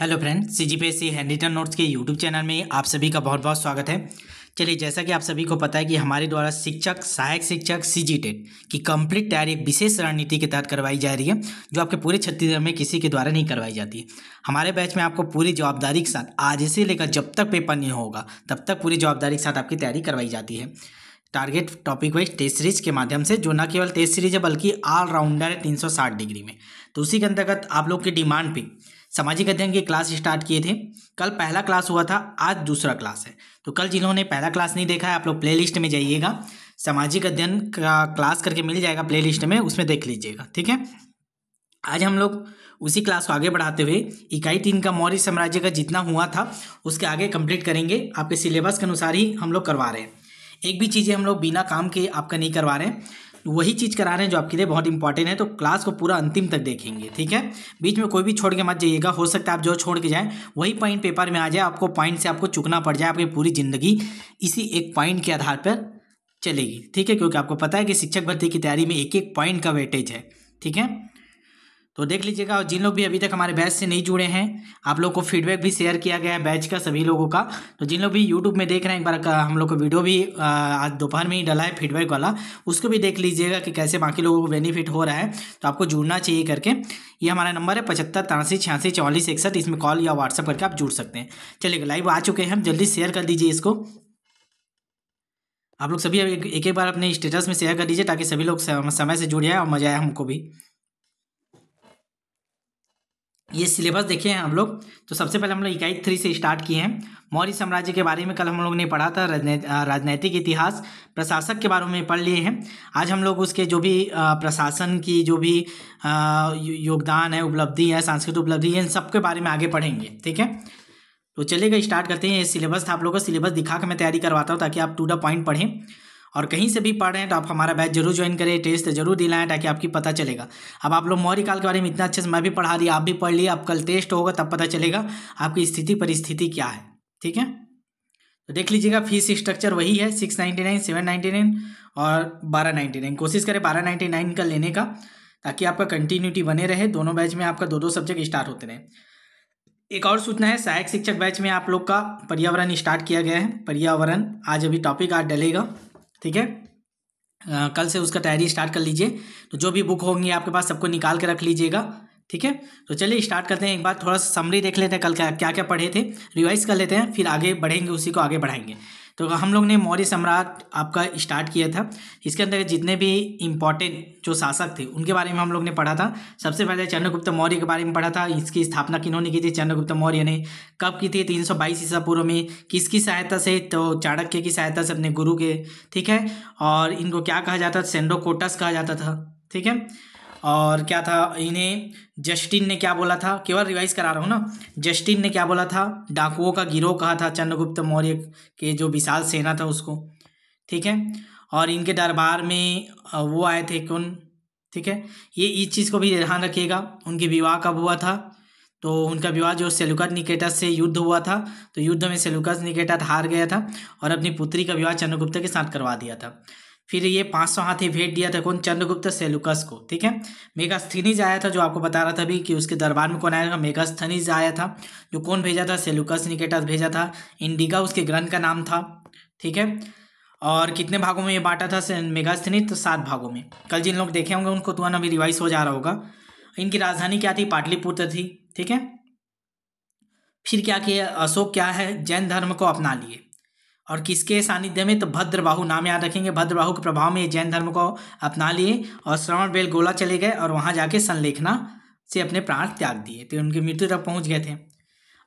hello friends C G P S C notes के YouTube channel में आप सभी का बहुत बहुत स्वागत है चलिए जैसा कि आप सभी को पता है कि हमारे द्वारा शिक्षक सहायक शिक्षक सी जी टेट की कंप्लीट तैयारी एक विशेष रणनीति के तहत करवाई जा रही है जो आपके पूरे छत्तीसगढ़ में किसी के द्वारा नहीं करवाई जाती है हमारे बैच में आपको पूरी जवाबदारी के साथ आज से लेकर जब तक पेपर नहीं होगा तब तक पूरी जवाबदारी के साथ आपकी तैयारी करवाई जाती है target topic wise test series के माध्यम से जो न केवल टेस्ट सीरीज है बल्कि ऑलराउंडर है तीन डिग्री में तो उसी के अंतर्गत आप लोग की डिमांड पर सामाजिक अध्ययन के क्लास स्टार्ट किए थे कल पहला क्लास हुआ था आज दूसरा क्लास है तो कल जिन्होंने पहला क्लास नहीं देखा है आप लोग प्लेलिस्ट में जाइएगा सामाजिक अध्ययन का क्लास करके मिल जाएगा प्लेलिस्ट में उसमें देख लीजिएगा ठीक है आज हम लोग उसी क्लास को आगे बढ़ाते हुए इकाई तीन का मौर्य साम्राज्य का जितना हुआ था उसके आगे कंप्लीट करेंगे आपके सिलेबस के अनुसार ही हम लोग करवा रहे हैं एक भी चीज़ें हम लोग बिना काम के आपका नहीं करवा रहे हैं वही चीज़ करा रहे हैं जो आपके लिए बहुत इंपॉर्टेंट है तो क्लास को पूरा अंतिम तक देखेंगे ठीक है बीच में कोई भी छोड़ के मत जाइएगा हो सकता है आप जो छोड़ के जाएँ वही पॉइंट पेपर में आ जाए आपको पॉइंट से आपको चुकना पड़ जाए आपकी पूरी ज़िंदगी इसी एक पॉइंट के आधार पर चलेगी ठीक है क्योंकि आपको पता है कि शिक्षक भर्ती की तैयारी में एक एक पॉइंट का वेटेज है ठीक है तो देख लीजिएगा और जिन लोग भी अभी तक हमारे बैच से नहीं जुड़े हैं आप लोग को फीडबैक भी शेयर किया गया है बैच का सभी लोगों का तो जिन लोग भी यूट्यूब में देख रहे हैं एक बार हम लोग का वीडियो भी आज दोपहर में ही डला है फीडबैक वाला उसको भी देख लीजिएगा कि कैसे बाकी लोगों को बेनिफिट हो रहा है तो आपको जुड़ना चाहिए करके ये हमारा नंबर है पचहत्तर तिरासी छियासी चौवालीस इकसठ इसमें कॉल या व्हाट्सअप करके आप जुड़ सकते हैं चलिए लाइव आ चुके हैं हम जल्दी शेयर कर दीजिए इसको आप लोग सभी एक एक बार अपने स्टेटस में शेयर कर दीजिए ताकि सभी लोग समय से जुड़ जाए और मजा आए हमको भी ये सिलेबस देखे हैं हम लोग तो सबसे पहले हम लोग इकाई थ्री से स्टार्ट किए हैं मौर्य साम्राज्य के बारे में कल हम लोग ने पढ़ा था राजनैतिक इतिहास प्रशासक के बारे में पढ़ लिए हैं आज हम लोग उसके जो भी प्रशासन की जो भी योगदान है उपलब्धि है सांस्कृतिक उपलब्धि है इन सब के बारे में आगे पढ़ेंगे ठीक है तो चलेगा स्टार्ट करते हैं ये सिलेबस था आप लोगों को सिलेबस दिखा के मैं तैयारी करवाता हूँ ताकि आप टू द पॉइंट पढ़ें और कहीं से भी पढ़ रहे हैं तो आप हमारा बैच जरूर ज्वाइन करें टेस्ट जरूर दिलाएं ताकि आपकी पता चलेगा अब आप लोग मौर्य काल के बारे में इतना अच्छे से मैं भी पढ़ा दिया आप भी पढ़ लिए आप कल टेस्ट होगा तब पता चलेगा आपकी स्थिति परिस्थिति क्या है ठीक है तो देख लीजिएगा फीस स्ट्रक्चर वही है six ninety nine seven ninety nine और बारह नाइन्टी नाइन कोशिश करें बारह नाइन्टी नाइन का लेने का ताकि आपका कंटिन्यूटी बने रहे दोनों बैच में आपका दो दो सब्जेक्ट स्टार्ट होते रहे एक और सूचना है सहायक शिक्षक बैच में आप लोग का पर्यावरण स्टार्ट किया गया है पर्यावरण आज अभी टॉपिक आज डलेगा ठीक है कल से उसका तैयारी स्टार्ट कर लीजिए तो जो भी बुक होंगी आपके पास सबको निकाल के रख लीजिएगा ठीक है तो चलिए स्टार्ट करते हैं एक बार थोड़ा सा समरी देख लेते हैं कल क्या क्या पढ़े थे रिवाइज कर लेते हैं फिर आगे बढ़ेंगे उसी को आगे बढ़ाएंगे तो हम लोग ने मौर्य सम्राट आपका स्टार्ट किया था इसके अंतर्गत जितने भी इम्पोर्टेंट जो शासक थे उनके बारे में हम लोग ने पढ़ा था सबसे पहले चंद्रगुप्त मौर्य के बारे में पढ़ा था इसकी स्थापना किन्होंने की थी चंद्रगुप्त मौर्य ने कब की थी तीन सौ बाईस ईसा पूर्व में किसकी सहायता से तो चाणक्य की सहायता से अपने गुरु के ठीक है और इनको क्या कहा जाता था सेंडोकोटस कहा जाता था ठीक है और क्या था इन्हें जस्टिन ने क्या बोला था केवल रिवाइज करा रहा हूँ ना जस्टिन ने क्या बोला था डाकुओं का गिरोह कहा था चंद्रगुप्त मौर्य के जो विशाल सेना था उसको ठीक है और इनके दरबार में वो आए थे कौन ठीक है ये इस चीज़ को भी ध्यान रखिएगा उनके विवाह कब हुआ था तो उनका विवाह जो सेलुकस निकेटस से युद्ध हुआ था तो युद्ध में सेलुकस निकेटस हार गया था और अपनी पुत्री का विवाह चंद्रगुप्त के साथ करवा दिया था फिर ये पाँच सौ हाथी भेंट दिया था कौन चंद्रगुप्त सेलुकस को ठीक है मेगास्थनीज आया था जो आपको बता रहा था अभी कि उसके दरबार में कौन आया था मेगास्थनीज आया था जो कौन भेजा था सेलुकस निकेटस भेजा था इंडिका उसके ग्रंथ का नाम था ठीक है और कितने भागों में ये बांटा था मेगास्थनीज तो सात भागों में कल जिन लोग देखे होंगे उनको तुरंत तो अभी रिवाइज हो जा रहा होगा इनकी राजधानी क्या थी पाटलिपुत्र थी ठीक है फिर क्या किया अशोक क्या है जैन धर्म को अपना लिए और किसके सानिध्य में तो भद्रबाहु नाम याद रखेंगे भद्रबाहु के प्रभाव में जैन धर्म को अपना लिए और श्रवण बेल गोला चले गए और वहाँ जाके संलेखना से अपने प्राण त्याग दिए तो उनकी मृत्यु तक पहुँच गए थे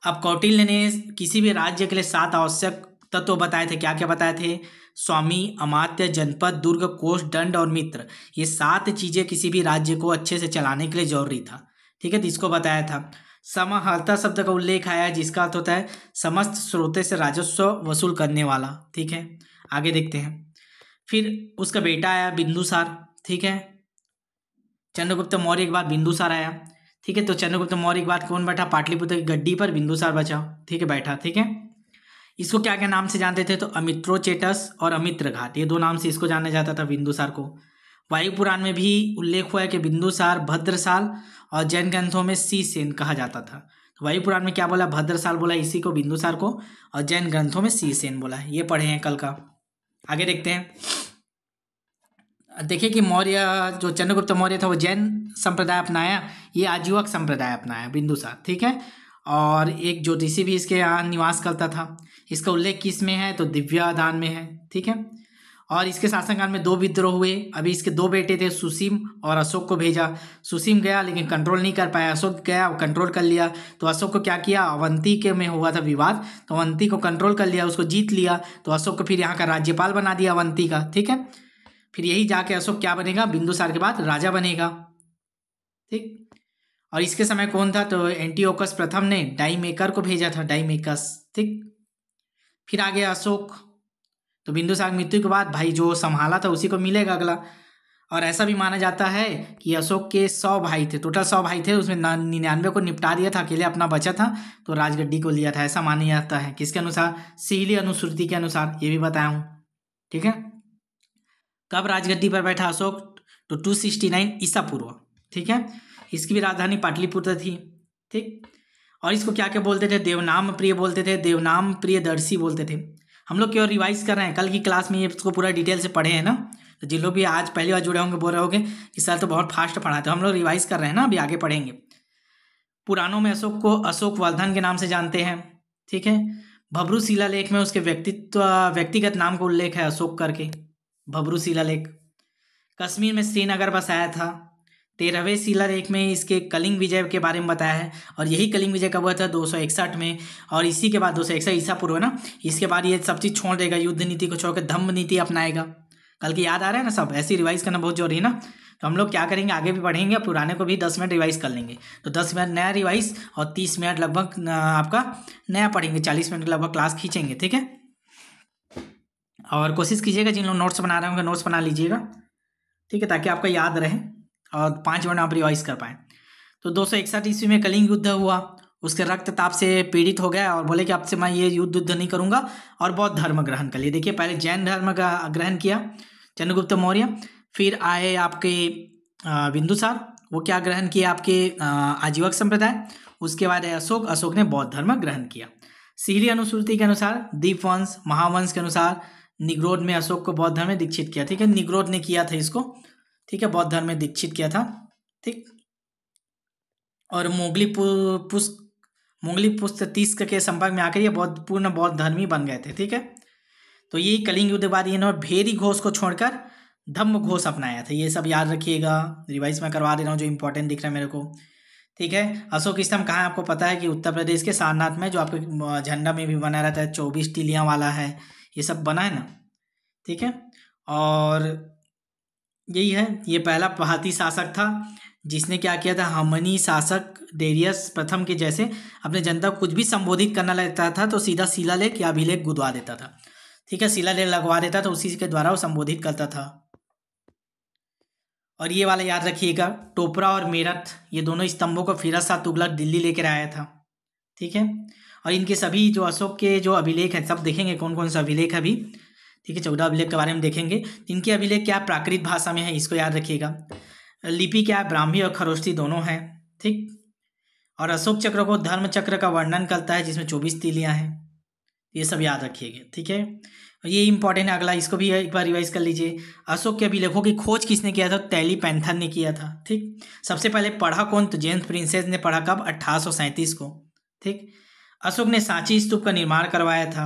अब कौटिल्य ने किसी भी राज्य के लिए सात आवश्यक तत्व बताए थे क्या क्या बताए थे स्वामी अमात्य जनपद दुर्ग कोष दंड और मित्र ये सात चीज़ें किसी भी राज्य को अच्छे से चलाने के लिए जरूरी था ठीक है तो इसको बताया था समाहर्ता शब्द का उल्लेख आया जिसका अर्थ होता है समस्त स्रोते से राजस्व वसूल करने वाला ठीक है आगे देखते हैं फिर उसका बेटा आया बिंदुसार ठीक है चंद्रगुप्त मौर्य के बाद बिंदुसार आया ठीक है तो चंद्रगुप्त मौर्य के बाद कौन बैठा पाटलिपुत्र की गड्डी पर बिंदुसार बचा ठीक है बैठा ठीक है इसको क्या क्या नाम से जानते थे तो अमित्रोचेटस और अमित्र ये दो नाम से इसको जाना जाता था बिंदुसार को वायु पुराण में भी उल्लेख हुआ है कि बिंदुसार भद्रसाल और जैन ग्रंथों में सी सेन कहा जाता था तो वायु पुराण में क्या बोला भद्रसाल बोला इसी को बिंदुसार को और जैन ग्रंथों में सी सेन बोला है ये पढ़े हैं कल का आगे देखते हैं देखिए कि मौर्य जो चंद्रगुप्त मौर्य था वो जैन संप्रदाय अपनाया ये आजीवक संप्रदाय अपनाया बिंदुसार ठीक है और एक ज्योतिषी भी इसके यहाँ निवास करता था इसका उल्लेख किस में है तो दिव्यादान में है ठीक है और इसके शासनकाल में दो विद्रोह हुए अभी इसके दो बेटे थे सुसीम और अशोक को भेजा सुसीम गया लेकिन कंट्रोल नहीं कर पाया अशोक गया कंट्रोल कर लिया तो अशोक को क्या किया अवंती के में हुआ था विवाद तो अवंती को कंट्रोल कर लिया उसको जीत लिया तो अशोक को फिर यहाँ का राज्यपाल बना दिया अवंती का ठीक है फिर यही जाके अशोक क्या बनेगा बिंदुसार के बाद राजा बनेगा ठीक और इसके समय कौन था तो एंटीओकस प्रथम ने डाई मेकर को भेजा था डाई मेकस ठीक फिर आ गया अशोक तो बिंदुसार मृत्यु के बाद भाई जो संभाला था उसी को मिलेगा अगला और ऐसा भी माना जाता है कि अशोक के सौ भाई थे टोटल सौ भाई थे उसमें निन्यानवे को निपटा दिया था अकेले अपना बचा था तो राजगड्डी को लिया था ऐसा माना जाता है किसके अनुसार सीली अनुसूति के अनुसार ये भी बताया हूँ ठीक है कब राजगड्डी पर बैठा अशोक तो टू सिक्सटी नाइन ईसा पूर्व ठीक है इसकी भी राजधानी पाटलिपुत्र थी ठीक और इसको क्या क्या बोलते थे देवनाम प्रिय बोलते थे देवनाम प्रिय दर्शी बोलते थे हम लोग केवल रिवाइज कर रहे हैं कल की क्लास में ये इसको पूरा डिटेल से पढ़े हैं ना तो जिन लोग भी आज पहली बार जुड़े होंगे बोल रहे होंगे कि सर तो बहुत फास्ट पढ़ाते हैं हम लोग रिवाइज कर रहे हैं ना अभी आगे पढ़ेंगे पुरानों में अशोक को अशोक वर्धन के नाम से जानते हैं ठीक है भबरू शिला लेख में उसके व्यक्तित्व व्यक्तिगत नाम का उल्लेख है अशोक करके भबरू शिला लेख कश्मीर में श्रीनगर बसाया था तेरहवें शिला लेख में इसके कलिंग विजय के बारे में बताया है और यही कलिंग विजय कब हुआ था दो में और इसी के बाद दो सौ ईसा पूर्व ना इसके बाद ये सब चीज़ छोड़ देगा युद्ध नीति को छोड़कर धम्म नीति अपनाएगा कल की याद आ रहा है ना सब ऐसे रिवाइज करना बहुत जरूरी है ना तो हम लोग क्या करेंगे आगे भी पढ़ेंगे पुराने को भी दस मिनट रिवाइज कर लेंगे तो दस मिनट नया रिवाइज और तीस मिनट लगभग आपका नया पढ़ेंगे चालीस मिनट लगभग क्लास खींचेंगे ठीक है और कोशिश कीजिएगा जिन लोग नोट्स बना रहे होंगे नोट्स बना लीजिएगा ठीक है ताकि आपका याद रहे और पाँच वर्ण आप रिवाइज कर पाए तो दो सौ इकसठ ईस्वी में कलिंग युद्ध हुआ उसके रक्त ताप से पीड़ित हो गया और बोले कि आपसे मैं ये युद्ध युद्ध नहीं करूंगा और बौद्ध धर्म ग्रहण कर लिए देखिए पहले जैन धर्म का ग्रहण किया चंद्रगुप्त मौर्य फिर आए आपके बिंदुसार वो क्या ग्रहण किया आपके आजीवक संप्रदाय उसके बाद है अशोक अशोक ने बौद्ध धर्म ग्रहण किया सीरी अनुसूति के अनुसार दीपवंश महावंश के अनुसार निग्रोध में अशोक को बौद्ध धर्म दीक्षित किया ठीक है निग्रोध ने किया था इसको ठीक है बौद्ध धर्म में दीक्षित किया था ठीक और मोगली पुष्क मोगली पुष्प तीस के संपर्क में आकर ये बौद्ध पूर्ण बौद्ध धर्म बन गए थे ठीक है तो ये कलिंग युद्ध के बाद इन्होंने भेरी घोष को छोड़कर धम्म घोष अपनाया था ये सब याद रखिएगा रिवाइज में करवा दे रहा हूँ जो इंपॉर्टेंट दिख रहा है मेरे को ठीक है अशोक स्तंभ कहाँ आपको पता है कि उत्तर प्रदेश के सारनाथ में जो आपके झंडा में भी बना रहता है चौबीस टीलियाँ वाला है ये सब बना है ना ठीक है और यही है ये पहला पहाती शासक था जिसने क्या किया था हमनी शासक डेरियस प्रथम के जैसे अपने जनता को कुछ भी संबोधित करना लगता था तो सीधा शिला लेख या अभिलेख गुदवा देता था ठीक है शिला लेख लगवा देता था उसी के द्वारा वो संबोधित करता था और ये वाला याद रखिएगा टोपरा और मेरठ ये दोनों स्तंभों को फिरत सा तुगलक दिल्ली लेकर आया था ठीक है और इनके सभी जो अशोक के जो अभिलेख हैं सब देखेंगे कौन कौन सा अभिलेख अभी ठीक है चौदह अभिलेख के बारे में देखेंगे इनके अभिलेख क्या प्राकृत भाषा में है इसको याद रखिएगा लिपि क्या है ब्राह्मी और खरोष्ठी दोनों हैं ठीक और अशोक चक्र को धर्म चक्र का वर्णन करता है जिसमें चौबीस तिलियाँ हैं ये सब याद रखिएगा ठीक है ये इंपॉर्टेंट है अगला इसको भी एक बार रिवाइज कर लीजिए अशोक के अभिलेखों की खोज किसने किया था तैली पैंथन ने किया था ठीक सबसे पहले पढ़ा कौन तो जेम्स प्रिंसेस ने पढ़ा कब अट्ठारह को ठीक अशोक ने सांची स्तूप का निर्माण करवाया था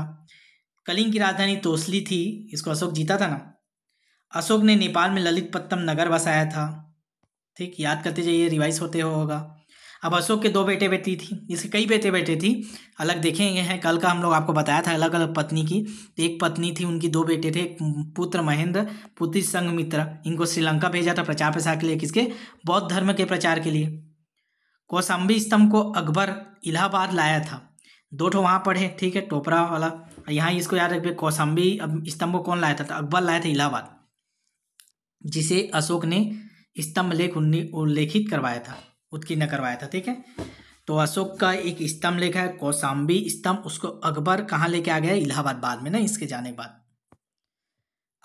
कलिंग की राजधानी तोसली थी इसको अशोक जीता था ना अशोक ने नेपाल में ललित पत्तम नगर बसाया था ठीक याद करते जाइए रिवाइज होते हो होगा अब अशोक के दो बेटे बेटी थी इसके कई बेटे बेटे थी अलग देखेंगे हैं कल का हम लोग आपको बताया था अलग अलग पत्नी की एक पत्नी थी उनकी दो बेटे थे पुत्र महेंद्र पुत्री संघमित्र इनको श्रीलंका भेजा था प्रचार प्रसार के लिए किसके बौद्ध धर्म के प्रचार के लिए कौशाम्बी स्तंभ को अकबर इलाहाबाद लाया था दो ठो वहाँ पढ़े ठीक है टोपरा वाला यहाँ इसको याद रखिए कौशाम्बी अब स्तंभ कौन लाया था तो अकबर लाया था इलाहाबाद जिसे अशोक ने स्तंभ लेख उल्लेखित करवाया था उत्कीर्ण करवाया था ठीक है तो अशोक का एक स्तंभ लेख है कौशाम्बी स्तंभ उसको अकबर कहाँ लेके आ गया इलाहाबाद बाद में ना इसके जाने के बाद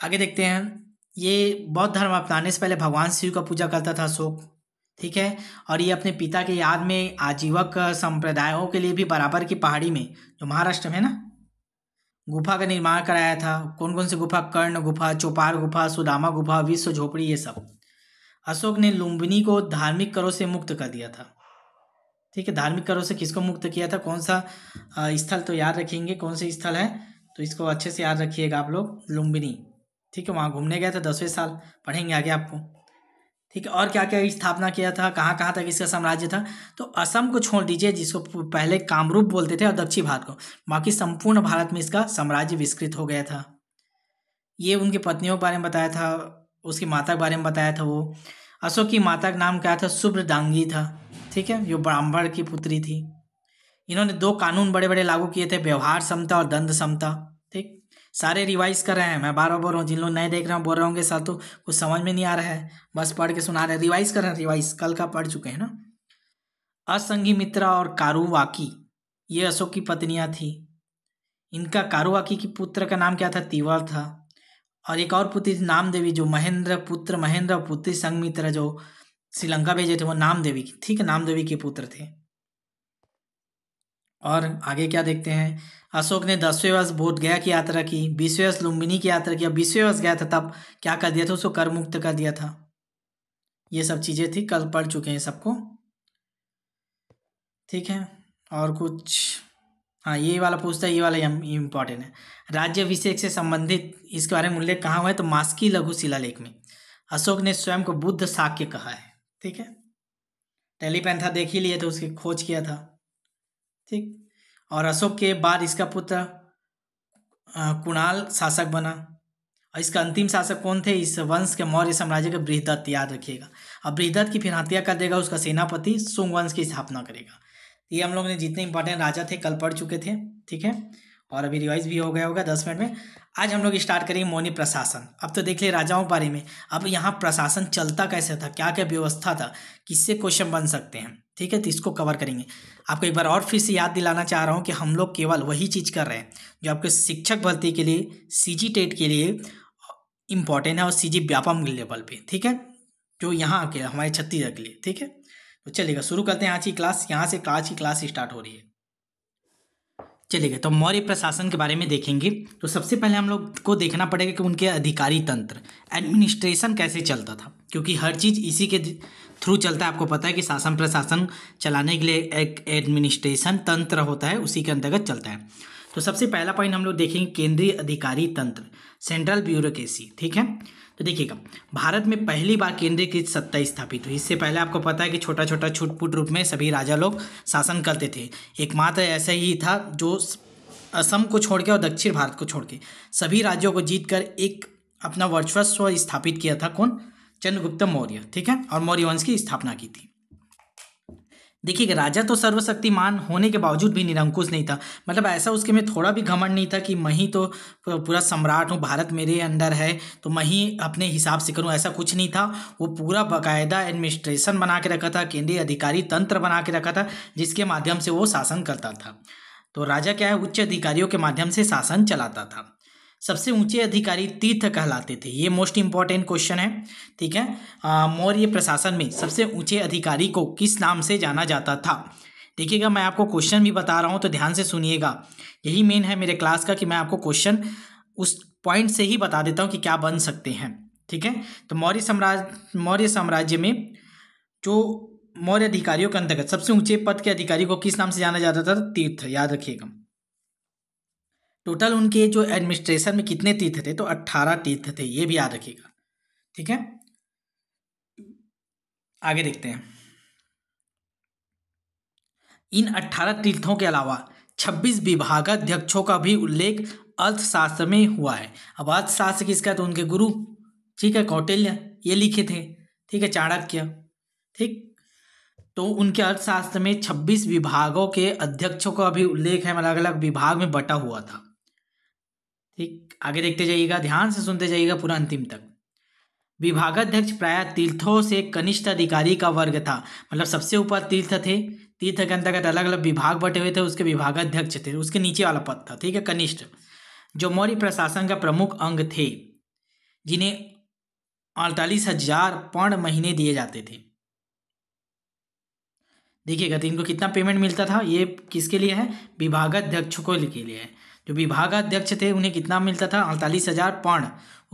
आगे देखते हैं ये बौद्ध धर्म अपनाने से पहले भगवान शिव का पूजा करता था अशोक ठीक है और ये अपने पिता के याद में आजीवक संप्रदायों के लिए भी बराबर की पहाड़ी में जो महाराष्ट्र में है ना गुफा का निर्माण कराया था कौन कौन सी गुफा कर्ण गुफा चौपार गुफा सुदामा गुफा विश्व झोपड़ी ये सब अशोक ने लुम्बिनी को धार्मिक करों से मुक्त कर दिया था ठीक है धार्मिक करों से किसको मुक्त किया था कौन सा स्थल तो याद रखेंगे कौन से स्थल है तो इसको अच्छे से याद रखिएगा आप लोग लुम्बिनी ठीक है वहाँ घूमने गया था दसवें साल पढ़ेंगे आगे आपको ठीक है और क्या क्या स्थापना किया था कहाँ कहाँ तक इसका साम्राज्य था तो असम को छोड़ दीजिए जिसको पहले कामरूप बोलते थे और दक्षिण भारत को बाकी संपूर्ण भारत में इसका साम्राज्य विस्तृत हो गया था ये उनकी पत्नियों के बारे में बताया था उसकी माता के बारे में बताया था वो अशोक की माता का नाम क्या था शुभ्रदांगी था ठीक है जो ब्राह्मण की पुत्री थी इन्होंने दो कानून बड़े बड़े लागू किए थे व्यवहार समता और दंड समता सारे रिवाइज कर रहे हैं मैं बार बार बोल रहा हूँ जिन लोग नए देख रहे हैं बोल रहे होंगे साथ तो कुछ समझ में नहीं आ रहा है बस पढ़ के सुना रहे हैं रिवाइज कर रहे हैं रिवाइज कल का पढ़ चुके हैं ना असंगी मित्रा और कारुवाकी ये अशोक की पत्नियाँ थी इनका कारुवाकी की पुत्र का नाम क्या था तिवर था और एक और पुत्री नाम देवी जो महेंद्र पुत्र महेंद्र पुत्री संगमित्र जो श्रीलंका भेजे थे वो नाम देवी ठीक है नाम देवी के पुत्र थे और आगे क्या देखते हैं अशोक ने दसवें वर्ष बोध गया की यात्रा की बीसवें वर्ष लुम्बिनी की यात्रा किया बीसवें वर्ष गया था तब क्या कर दिया था उसको कर मुक्त कर दिया था ये सब चीज़ें थी कल पढ़ चुके हैं सबको ठीक है और कुछ हाँ ये वाला पूछता है ये वाला इम्पॉर्टेंट है राज्य अभिषेक से संबंधित इसके बारे में उल्लेख कहाँ हुआ है तो मास्की लघु शिलालेख में अशोक ने स्वयं को बुद्ध साक्य कहा है ठीक है टेलीपैन था देख ही लिए तो उसकी खोज किया था ठीक और अशोक के बाद इसका पुत्र कुणाल शासक बना और इसका अंतिम शासक कौन थे इस वंश के मौर्य साम्राज्य के बृहदत्त याद रखिएगा अब बृहदत्त की फिर हत्या कर देगा उसका सेनापति सोंग वंश की स्थापना करेगा ये हम लोग ने जितने इंपॉर्टेंट राजा थे कल पढ़ चुके थे ठीक है और अभी रिवाइज भी हो गया होगा दस मिनट में आज हम लोग स्टार्ट करेंगे मौनी प्रशासन अब तो देख लिए राजाओं के बारे में अब यहाँ प्रशासन चलता कैसे था क्या क्या व्यवस्था था किससे क्वेश्चन बन सकते हैं ठीक है तो इसको कवर करेंगे आपको एक बार और फिर से याद दिलाना चाह रहा हूँ कि हम लोग केवल वही चीज़ कर रहे हैं जो आपके शिक्षक भर्ती के लिए सी जी टेट के लिए इम्पॉर्टेंट है और सी जी व्यापम लेवल पर ठीक है जो यहाँ के हमारे छत्तीसगढ़ के लिए ठीक है तो चलेगा शुरू करते हैं आज की क्लास यहाँ से आज की क्लास स्टार्ट हो रही है चलिए तो मौर्य प्रशासन के बारे में देखेंगे तो सबसे पहले हम लोग को देखना पड़ेगा कि उनके अधिकारी तंत्र एडमिनिस्ट्रेशन कैसे चलता था क्योंकि हर चीज़ इसी के थ्रू चलता है आपको पता है कि शासन प्रशासन चलाने के लिए एक एडमिनिस्ट्रेशन तंत्र होता है उसी के अंतर्गत चलता है तो सबसे पहला पॉइंट हम लोग देखेंगे केंद्रीय अधिकारी तंत्र सेंट्रल ब्यूरोक्रेसी ठीक है तो देखिएगा भारत में पहली बार केंद्रीकृत सत्ता स्थापित हुई इससे पहले आपको पता है कि छोटा छोटा छुटपुट रूप में सभी राजा लोग शासन करते थे एकमात्र ऐसा ही था जो असम को छोड़ के और दक्षिण भारत को छोड़ के सभी राज्यों को जीत कर एक अपना वर्चस्व स्थापित किया था कौन चंद्रगुप्त मौर्य ठीक है और मौर्य वंश की स्थापना की थी देखिए राजा तो सर्वशक्तिमान होने के बावजूद भी निरंकुश नहीं था मतलब ऐसा उसके में थोड़ा भी घमंड नहीं था कि मैं ही तो पूरा सम्राट हूँ भारत मेरे अंडर है तो मैं ही अपने हिसाब से करूँ ऐसा कुछ नहीं था वो पूरा बाकायदा एडमिनिस्ट्रेशन बना के रखा था केंद्रीय अधिकारी तंत्र बना के रखा था जिसके माध्यम से वो शासन करता था तो राजा क्या है उच्च अधिकारियों के माध्यम से शासन चलाता था सबसे ऊंचे अधिकारी तीर्थ कहलाते थे ये मोस्ट इंपॉर्टेंट क्वेश्चन है ठीक है मौर्य प्रशासन में सबसे ऊंचे अधिकारी को किस नाम से जाना जाता था देखिएगा मैं आपको क्वेश्चन भी बता रहा हूँ तो ध्यान से सुनिएगा यही मेन है मेरे क्लास का कि मैं आपको क्वेश्चन उस पॉइंट से ही बता देता हूँ कि क्या बन सकते हैं ठीक है तो मौर्य साम्राज्य मौर्य साम्राज्य में जो मौर्य अधिकारियों के अंतर्गत सबसे ऊंचे पद के अधिकारी को किस नाम से जाना जाता था तीर्थ याद रखिएगा टोटल उनके जो एडमिनिस्ट्रेशन में कितने तीर्थ थे तो अट्ठारह तीर्थ थे ये भी याद रखिएगा ठीक है आगे देखते हैं इन अट्ठारह तीर्थों के अलावा छब्बीस विभागाध्यक्षों का भी उल्लेख अर्थशास्त्र में हुआ है अब अर्थशास्त्र किसका तो उनके गुरु ठीक है कौटिल्य ये लिखे थे ठीक है चाणक्य ठीक तो उनके अर्थशास्त्र में 26 विभागों के अध्यक्षों का भी उल्लेख है मतलब अलग अलग विभाग में बटा हुआ था ठीक आगे देखते जाइएगा ध्यान से सुनते जाइएगा पूरा अंतिम तक विभागाध्यक्ष प्राय तीर्थों से कनिष्ठ अधिकारी का वर्ग था मतलब सबसे ऊपर तीर्थ थे तीर्थ के अंतर्गत अलग अलग विभाग बटे हुए थे उसके विभागाध्यक्ष थे उसके नीचे वाला पद था ठीक है कनिष्ठ जो मौर्य प्रशासन का प्रमुख अंग थे जिन्हें अड़तालीस हजार पौंड महीने दिए जाते थे देखिएगा तो इनको कितना पेमेंट मिलता था ये किसके लिए है विभागाध्यक्ष को के लिए है जो विभागाध्यक्ष थे उन्हें कितना मिलता था अड़तालीस हज़ार पर्ण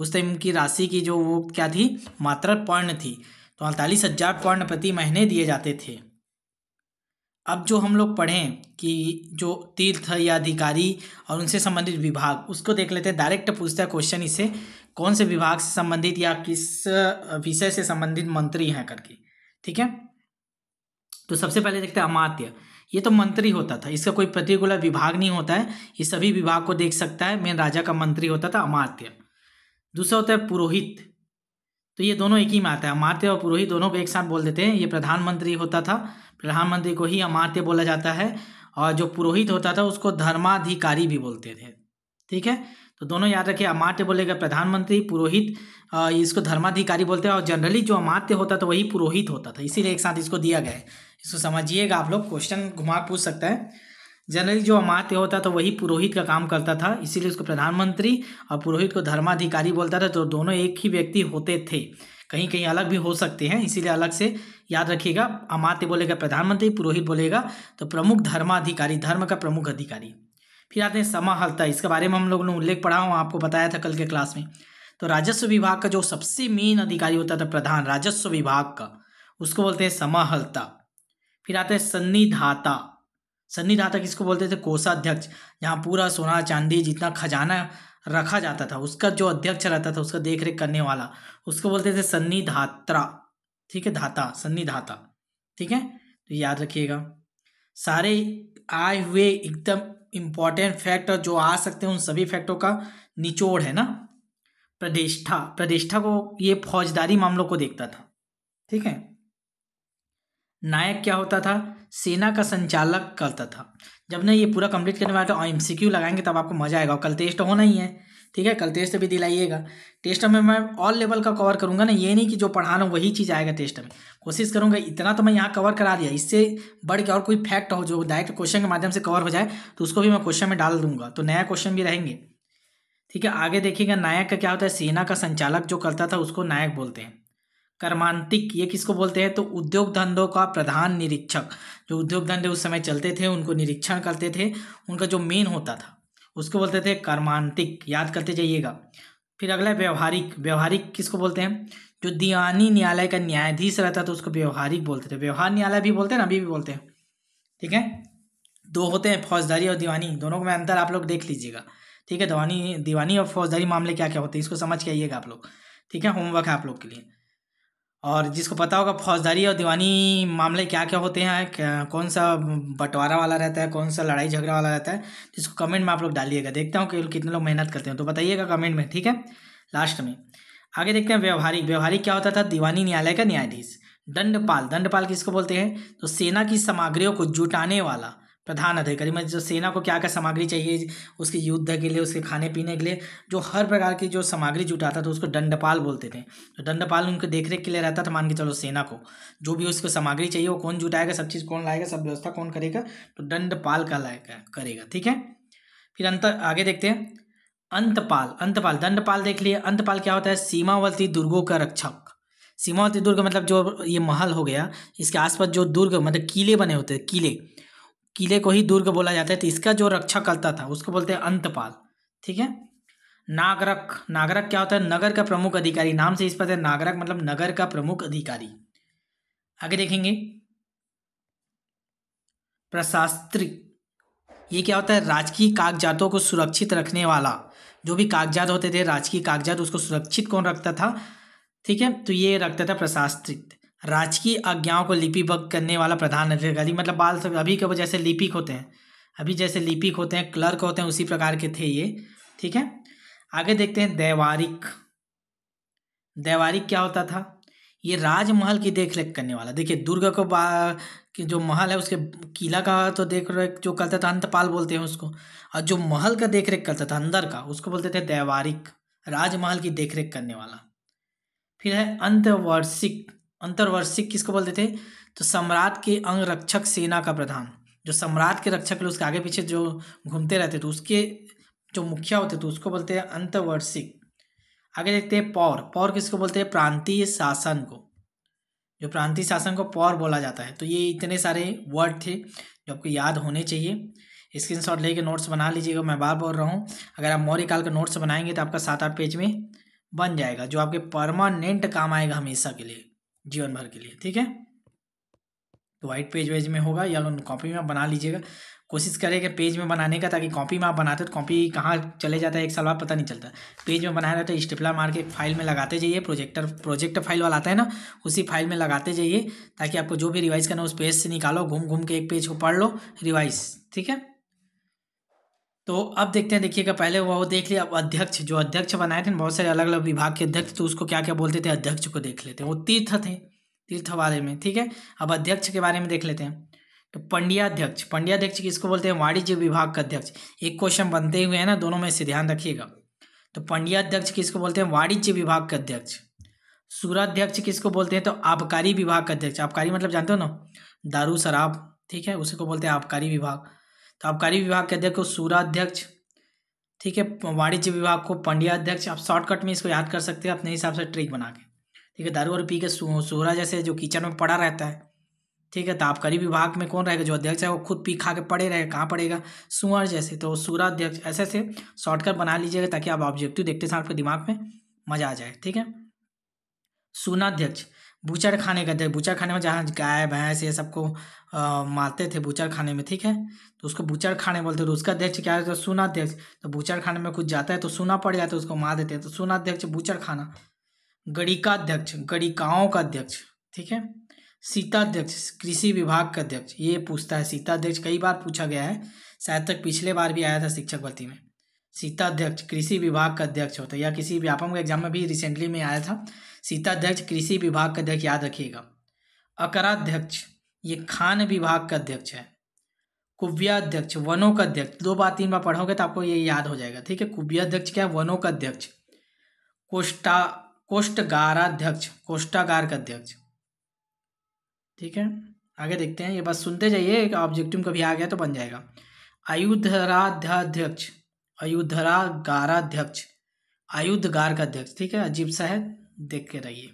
उस टाइम की राशि की जो वो क्या थी मात्रा पर्ण थी तो अड़तालीस हज़ार पर्ण प्रति महीने दिए जाते थे अब जो हम लोग पढ़ें कि जो तीर्थ या अधिकारी और उनसे संबंधित विभाग उसको देख लेते हैं डायरेक्ट पूछता है क्वेश्चन इससे कौन से विभाग से संबंधित या किस विषय से संबंधित मंत्री हैं करके ठीक है तो सबसे पहले देखते हैं अमात्य ये तो मंत्री होता था इसका कोई पर्टिकुलर विभाग नहीं होता है ये सभी विभाग को देख सकता है मेन राजा का मंत्री होता था अमात्य दूसरा होता है पुरोहित तो ये दोनों एक ही में आता है अमात्य और पुरोहित दोनों को एक साथ बोल देते हैं ये प्रधानमंत्री होता था प्रधानमंत्री को ही अमात्य बोला जाता है और जो पुरोहित होता था उसको धर्माधिकारी भी बोलते थे ठीक है तो दोनों याद रखिए अमात्य बोलेगा प्रधानमंत्री पुरोहित इसको धर्माधिकारी बोलते हैं और जनरली जो अमात्य होता था वही पुरोहित होता था इसीलिए एक साथ इसको दिया गया है इसको समझिएगा आप लोग क्वेश्चन घुमा पूछ सकता है जनरली जो अमात्य होता था वही पुरोहित का काम करता था इसीलिए उसको प्रधानमंत्री और पुरोहित को धर्माधिकारी बोलता था तो दोनों एक ही व्यक्ति होते थे कहीं कहीं अलग भी हो सकते हैं इसीलिए अलग से याद रखिएगा अमात्य बोलेगा प्रधानमंत्री पुरोहित बोलेगा तो प्रमुख धर्माधिकारी धर्म का प्रमुख अधिकारी फिर आते हैं समाहलता इसके बारे में हम लोगों ने उल्लेख पढ़ा हूँ आपको बताया था कल के क्लास में तो राजस्व विभाग का जो सबसे मेन अधिकारी होता था प्रधान राजस्व विभाग का उसको बोलते हैं समाहलता फिर आते हैं सन्निधाता सन्निधाता किसको बोलते थे कोषाध्यक्ष जहाँ पूरा सोना चांदी जितना खजाना रखा जाता था उसका जो अध्यक्ष रहता था उसका देख रेख करने वाला उसको बोलते थे सन्निधात्रा ठीक है धाता सन्निधाता ठीक है तो याद रखिएगा सारे आए हुए एकदम इंपॉर्टेंट फैक्टर जो आ सकते हैं उन सभी फैक्टरों का निचोड़ है ना प्रदेष्ठा प्रदेष्ठा को ये फौजदारी मामलों को देखता था ठीक है नायक क्या होता था सेना का संचालक करता था जब ना ये पूरा कंप्लीट करने वाला था एम सी लगाएंगे तब आपको मजा आएगा और कल टेस्ट तो तो होना ही है ठीक है कल टेस्ट भी दिलाइएगा टेस्ट में मैं ऑल लेवल का कवर करूँगा ना ये नहीं कि जो पढ़ा रहा वही चीज़ आएगा टेस्ट में कोशिश करूँगा इतना तो मैं यहाँ कवर करा दिया इससे बढ़ के और कोई फैक्ट हो जो डायरेक्ट क्वेश्चन के माध्यम से कवर हो जाए तो उसको भी मैं क्वेश्चन में डाल दूंगा तो नया क्वेश्चन भी रहेंगे ठीक है आगे देखिएगा नायक का क्या होता है सेना का संचालक जो करता था उसको नायक बोलते हैं कर्मांतिक ये किसको बोलते हैं तो उद्योग धंधों का प्रधान निरीक्षक जो उद्योग धंधे उस समय चलते थे उनको निरीक्षण करते थे उनका जो मेन होता था उसको बोलते थे कर्मांतिक याद करते जाइएगा फिर अगला व्यवहारिक व्यवहारिक किसको बोलते हैं जो दीवानी न्यायालय का न्यायाधीश रहता था तो उसको व्यवहारिक बोलते थे व्यवहार न्यायालय भी बोलते हैं ना अभी भी बोलते हैं ठीक है दो होते हैं फौजदारी और दीवानी दोनों में अंतर आप लोग देख लीजिएगा ठीक है दीवानी दीवानी और फौजदारी मामले क्या क्या होते हैं इसको समझ के आइएगा आप लोग ठीक है होमवर्क है आप लोग के लिए और जिसको पता होगा फौजदारी और दीवानी मामले क्या क्या होते हैं कौन सा बंटवारा वाला रहता है कौन सा लड़ाई झगड़ा वाला रहता है जिसको कमेंट में आप लोग डालिएगा देखता हूँ कि कितने लोग मेहनत करते हैं तो बताइएगा कमेंट में ठीक है लास्ट में आगे देखते हैं व्यवहारिक व्यवहारिक क्या होता था दीवानी न्यायालय का न्यायाधीश दंडपाल दंडपाल किसको बोलते हैं तो सेना की सामग्रियों को जुटाने वाला प्रधान अधिकारी मतलब जो सेना को क्या क्या सामग्री चाहिए उसके युद्ध के लिए उसके खाने पीने के लिए जो हर प्रकार की जो सामग्री जुटाता था तो उसको दंडपाल बोलते थे तो दंडपाल उनके देखरेख के लिए रहता था मान के चलो सेना को जो भी उसको सामग्री चाहिए वो कौन जुटाएगा सब चीज़ कौन लाएगा सब व्यवस्था कौन करेगा तो दंडपाल का लाएगा करेगा ठीक है फिर अंत आगे देखते हैं अंतपाल अंतपाल दंडपाल देख लिए अंतपाल क्या होता है सीमावर्ती दुर्गों का रक्षक सीमावर्ती दुर्ग मतलब जो ये महल हो गया इसके आसपास जो दुर्ग मतलब किले बने होते हैं किले किले को ही दुर्ग बोला जाता है तो इसका जो रक्षा करता था उसको बोलते हैं अंतपाल ठीक है नागरक नागरक क्या होता है नगर का प्रमुख अधिकारी नाम से इस पर है नागरक मतलब नगर का प्रमुख अधिकारी आगे देखेंगे प्रशास्त्री ये क्या होता है राजकीय कागजातों को सुरक्षित रखने वाला जो भी कागजात होते थे राजकीय कागजात उसको सुरक्षित कौन रखता था ठीक है तो ये रखता था प्रशास्त्रित राजकीय आज्ञाओं को लिपिबद्ध करने वाला प्रधान अधिकारी मतलब बाल सब अभी के वो जैसे लिपिक होते हैं अभी जैसे लिपिक होते हैं क्लर्क होते हैं उसी प्रकार के थे ये ठीक है आगे देखते हैं दैवारिक दैवारिक क्या होता था ये राजमहल की देख रेख करने वाला देखिए दुर्ग को कि जो महल है उसके किला का तो देख रेख जो करता था अंतपाल बोलते हैं उसको और जो महल का देख रेख करता था अंदर का उसको बोलते थे दैवारिक राजमहल की देख रेख करने वाला फिर है अंतवर्षिक अंतर्वर्षिक किसको बोलते थे तो सम्राट के अंग रक्षक सेना का प्रधान जो सम्राट के रक्षक लोग उसके आगे पीछे जो घूमते रहते थे उसके जो मुखिया होते थे उसको बोलते हैं अंतर्वर्षिक आगे देखते हैं पौर पौर किसको बोलते हैं प्रांतीय शासन को जो प्रांतीय शासन को पौर बोला जाता है तो ये इतने सारे वर्ड थे जो आपको याद होने चाहिए स्क्रीन शॉट लेके नोट्स बना लीजिएगा मैं बार बोल रहा हूँ अगर आप मौर्य काल का नोट्स बनाएंगे तो आपका सात आठ पेज में बन जाएगा जो आपके परमानेंट काम आएगा हमेशा के लिए जीवन भर के लिए ठीक है तो वाइट पेज वेज में होगा या कॉपी में आप बना लीजिएगा कोशिश कि पेज में बनाने का ताकि कॉपी में आप बनाते हो तो कॉपी कहाँ चले जाता है एक साल बाद पता नहीं चलता पेज में बनाया जाता है स्टेपला मार के फाइल में लगाते जाइए प्रोजेक्टर प्रोजेक्ट फाइल वाला आता है ना उसी फाइल में लगाते जाइए ताकि आपको जो भी रिवाइज करना उस पेज से निकालो घूम घूम के एक पेज को पढ़ लो रिवाइज ठीक है तो अब देखते हैं देखिएगा पहले वो देख लिया अब अध्यक्ष जो अध्यक्ष बनाए थे बहुत सारे अलग अलग विभाग के अध्यक्ष तो उसको क्या क्या बोलते थे अध्यक्ष को देख लेते हैं वो तीर्थ थे तीर्थ वाले में ठीक है अब अध्यक्ष के बारे में देख लेते हैं तो पंडिया अध्यक्ष पंडिया अध्यक्ष किसको बोलते हैं वाणिज्य विभाग का अध्यक्ष एक क्वेश्चन बनते हुए है ना दोनों में से ध्यान रखिएगा तो पंडिया अध्यक्ष किसको बोलते हैं वाणिज्य विभाग का अध्यक्ष सूराध्यक्ष किसको बोलते हैं तो आबकारी विभाग का अध्यक्ष आबकारी मतलब जानते हो ना दारू शराब ठीक है उसी को बोलते हैं आबकारी विभाग तो आबकारी विभाग के अध्यक्ष को सूराध्यक्ष ठीक है वाणिज्य विभाग को पंडिया अध्यक्ष आप शॉर्टकट में इसको याद कर सकते हैं अपने हिसाब से ट्रिक बना के ठीक है दारू और पी के सूरा जैसे जो किचन में पड़ा रहता है ठीक है तो आबकारी विभाग में कौन रहेगा जो अध्यक्ष है वो खुद पी खा के पड़े रहेगा कहाँ पड़ेगा सुअर जैसे तो सूरा अध्यक्ष ऐसे ऐसे शॉर्टकट बना लीजिएगा ताकि आप ऑब्जेक्टिव देखते हैं आपके दिमाग में मजा आ जाए ठीक है सूनाध्यक्ष बूचर खाने का हैं बूचर खाने में जहाँ गाय भैंस ये सबको मारते थे बूचर खाने में ठीक है तो उसको बूचर खाने बोलते थे तो उसका अध्यक्ष क्या है तो अध्यक्ष तो बूचर खाने में कुछ जाता है तो सूना पड़ जाता है उसको मार देते हैं तो अध्यक्ष बूचर खाना अध्यक्ष गड़िकाओं का अध्यक्ष ठीक है सीताध्यक्ष कृषि विभाग का अध्यक्ष ये पूछता है सीता अध्यक्ष कई बार पूछा गया है शायद तक पिछले बार भी आया था शिक्षक भर्ती में सीताध्यक्ष कृषि विभाग का अध्यक्ष होता है या किसी व्यापम के एग्जाम में भी रिसेंटली में आया था सीताध्यक्ष कृषि विभाग का अध्यक्ष याद रखिएगा अकराध्यक्ष ये खान विभाग का अध्यक्ष है कुव्या अध्यक्ष वनों का अध्यक्ष दो बार तीन बार पढ़ोगे तो आपको ये याद हो जाएगा ठीक है कुव्या अध्यक्ष क्या है वनों का अध्यक्ष कोष्टा कोष्टगाराध्यक्ष कोष्टागार का अध्यक्ष ठीक है आगे देखते हैं ये बस सुनते जाइए ऑब्जेक्टिव कभी आ गया तो बन जाएगा आयुधराध्याध्यक्ष गाराध्यक्ष अयुद्धगार का अध्यक्ष ठीक है अजीब सा है देख के रहिए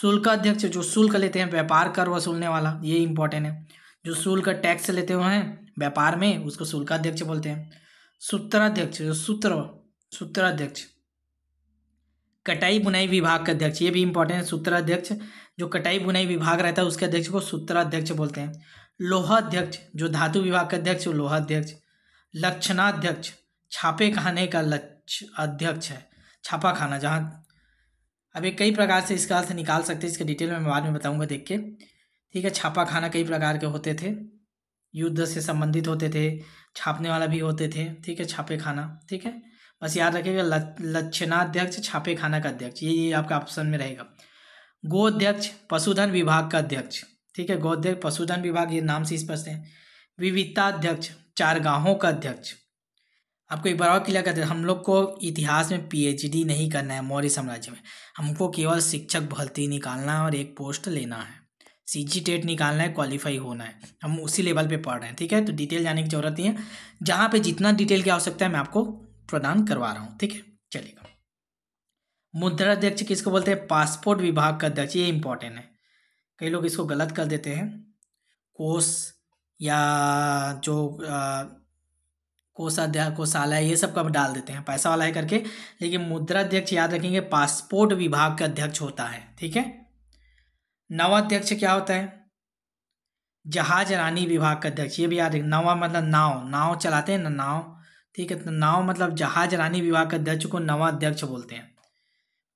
शुल्क अध्यक्ष जो शुल्क लेते हैं व्यापार कर वसूलने वाला ये इंपॉर्टेंट है जो शुल्क टैक्स लेते हुए हैं व्यापार में उसको शुल्क अध्यक्ष बोलते हैं सूत्राध्यक्ष जो सूत्र सूत्राध्यक्ष कटाई बुनाई विभाग का अध्यक्ष ये भी इंपॉर्टेंट है सूत्राध्यक्ष जो कटाई बुनाई विभाग रहता है उसके अध्यक्ष को सूत्राध्यक्ष बोलते हैं लोहा अध्यक्ष जो धातु विभाग का अध्यक्ष लोहा अध्यक्ष लक्षणाध्यक्ष छापे खाने का लक्ष्य अध्यक्ष है छापा खाना जहाँ अभी कई प्रकार से इसका अर्थ निकाल सकते हैं इसके डिटेल में मैं बाद में बताऊंगा देख के ठीक है छापा खाना कई प्रकार के होते थे युद्ध से संबंधित होते थे छापने वाला भी होते थे ठीक है छापे खाना ठीक है बस याद रखिएगा लक्षणाध्यक्ष छापे खाना का अध्यक्ष ये ये आपका ऑप्शन में रहेगा गो अध्यक्ष पशुधन विभाग का अध्यक्ष ठीक है गो अध्यक्ष पशुधन विभाग ये नाम से स्पष्ट है विविधता अध्यक्ष गाहों का अध्यक्ष आपको एक बार और क्लियर करते हम लोग को इतिहास में पीएचडी नहीं करना है मौर्य साम्राज्य में हमको केवल शिक्षक भर्ती निकालना है और एक पोस्ट लेना है सी जी टेट निकालना है क्वालिफाई होना है हम उसी लेवल पे पढ़ रहे हैं ठीक है तो डिटेल जाने की जरूरत नहीं है जहाँ पे जितना डिटेल की आवश्यकता है मैं आपको प्रदान करवा रहा हूँ ठीक है चलेगा मुद्रा अध्यक्ष किसको बोलते हैं पासपोर्ट विभाग का अध्यक्ष ये इंपॉर्टेंट है कई लोग इसको गलत कर देते हैं कोस या जो आ, कोषाध्यक्ष कोषालय ये सब कब डाल देते हैं पैसा वाला है करके लेकिन मुद्रा अध्यक्ष याद रखेंगे पासपोर्ट विभाग का अध्यक्ष होता है ठीक है नवा अध्यक्ष क्या होता है जहाज रानी विभाग का अध्यक्ष ये भी याद रखें नवा मतलब नाव नाव चलाते हैं ना नाव ठीक है तो नाव मतलब जहाज रानी विभाग के अध्यक्ष को नवा अध्यक्ष बोलते हैं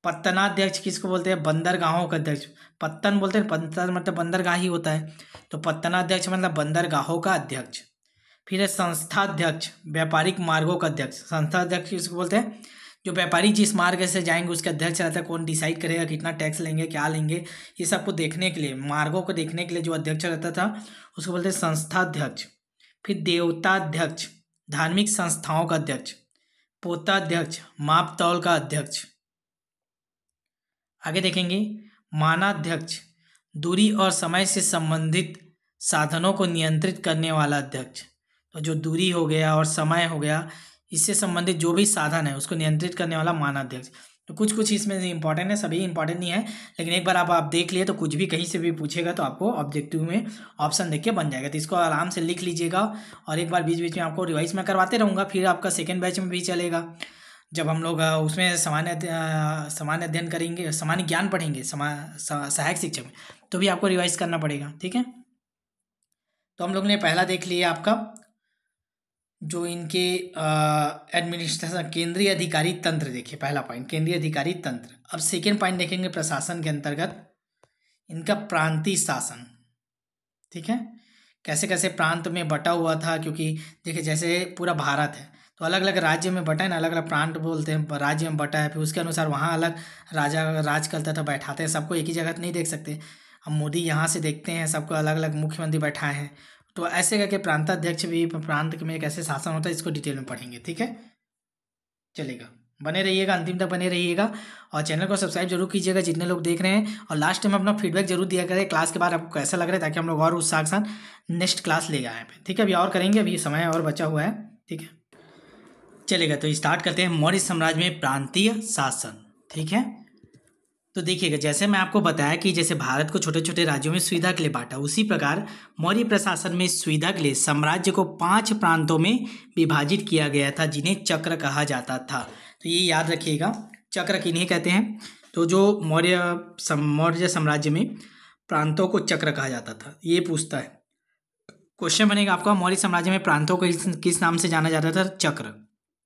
पत्तना अध्यक्ष किसको बोलते हैं बंदरगाहों का अध्यक्ष पत्तन बोलते हैं पत्तन मतलब बंदरगाह ही होता है तो पत्तना अध्यक्ष मतलब बंदरगाहों का अध्यक्ष फिर है संस्थाध्यक्ष व्यापारिक मार्गों का अध्यक्ष संस्थाध्यक्ष इसको बोलते हैं जो व्यापारी जिस मार्ग से जाएंगे उसके अध्यक्ष रहता है कौन डिसाइड करेगा कितना टैक्स लेंगे क्या लेंगे ये सबको देखने के लिए मार्गों को देखने के लिए जो अध्यक्ष रहता था उसको बोलते हैं संस्थाध्यक्ष फिर देवताध्यक्ष धार्मिक संस्थाओं का अध्यक्ष पोताध्यक्ष मापतौल का अध्यक्ष आगे देखेंगे मानाध्यक्ष दूरी और समय से संबंधित साधनों को नियंत्रित करने वाला अध्यक्ष जो दूरी हो गया और समय हो गया इससे संबंधित जो भी साधन है उसको नियंत्रित करने वाला मानाध्यक्ष तो कुछ कुछ इसमें इंपॉर्टेंट है सभी इंपॉर्टेंट नहीं है लेकिन एक बार आप आप देख लिए तो कुछ भी कहीं से भी पूछेगा तो आपको ऑब्जेक्टिव में ऑप्शन देख के बन जाएगा तो इसको आराम से लिख लीजिएगा और एक बार बीच बीच में आपको रिवाइज में करवाते रहूँगा फिर आपका सेकेंड बैच में भी चलेगा जब हम लोग उसमें सामान्य सामान्य अध्ययन करेंगे सामान्य ज्ञान पढ़ेंगे सहायक शिक्षक में तो भी आपको रिवाइज करना पड़ेगा ठीक है तो हम लोग ने पहला देख लिया आपका जो इनके एडमिनिस्ट्रेशन केंद्रीय अधिकारी तंत्र देखिए पहला पॉइंट केंद्रीय अधिकारी तंत्र अब सेकेंड पॉइंट देखेंगे प्रशासन के अंतर्गत इनका प्रांतीय शासन ठीक है कैसे कैसे प्रांत में बटा हुआ था क्योंकि देखिए जैसे पूरा भारत है तो अलग अलग राज्य में बटा है ना अलग अलग प्रांत बोलते हैं राज्य में बटा है फिर उसके अनुसार वहाँ अलग राजा राज करता था बैठाते हैं सबको एक ही जगह नहीं देख सकते हम मोदी यहाँ से देखते हैं सबको अलग अलग मुख्यमंत्री बैठाए हैं तो ऐसे करके प्रांताध्यक्ष भी प्रांत में कैसे शासन होता है इसको डिटेल में पढ़ेंगे ठीक है चलेगा बने रहिएगा अंतिम तक बने रहिएगा और चैनल को सब्सक्राइब जरूर कीजिएगा जितने लोग देख रहे हैं और लास्ट में अपना फीडबैक जरूर दिया करें क्लास के बाद आपको कैसा लग रहा है ताकि हम लोग और उत्साह के साथ नेक्स्ट क्लास ले आए ठीक है अभी और करेंगे अभी समय और बचा हुआ है ठीक है चलेगा तो स्टार्ट करते हैं मौर्य साम्राज्य में प्रांतीय शासन ठीक है तो देखिएगा जैसे मैं आपको बताया कि जैसे भारत को छोटे छोटे राज्यों में सुविधा के लिए बांटा उसी प्रकार मौर्य प्रशासन में सुविधा के लिए साम्राज्य को पांच प्रांतों में विभाजित किया गया था जिन्हें चक्र कहा जाता था तो ये याद रखिएगा चक्र किन्हें कहते हैं तो जो मौर्य मौर्य साम्राज्य में प्रांतों को चक्र कहा जाता था ये पूछता है क्वेश्चन बनेगा आपका मौर्य साम्राज्य में प्रांतों को किस नाम से जाना जाता था चक्र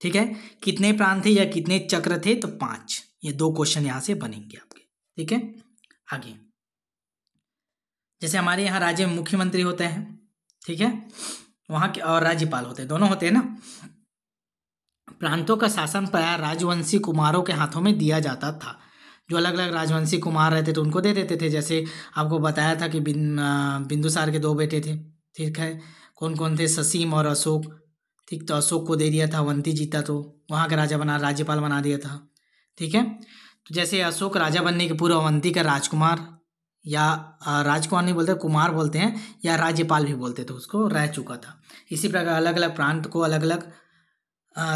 ठीक है कितने प्रांत थे या कितने चक्र थे तो पाँच ये दो क्वेश्चन यहाँ से बनेंगे आपके ठीक है आगे जैसे हमारे यहाँ राज्य में मुख्यमंत्री होते हैं ठीक है वहाँ के और राज्यपाल होते हैं दोनों होते हैं ना प्रांतों का शासन प्राय राजवंशी कुमारों के हाथों में दिया जाता था जो अलग अलग राजवंशी कुमार रहते थे उनको दे देते थे जैसे आपको बताया था कि बिन बिंदुसार के दो बेटे थे ठीक है कौन कौन थे ससीम और अशोक ठीक तो अशोक को दे दिया था वंती जीता तो वहाँ का राजा बना राज्यपाल बना दिया था ठीक है तो जैसे अशोक राजा बनने के पूर्व अवंती का राजकुमार या राजकुमार नहीं बोलते कुमार बोलते हैं या राज्यपाल भी बोलते थे तो उसको रह चुका था इसी प्रकार अलग अलग प्रांत को अलग अलग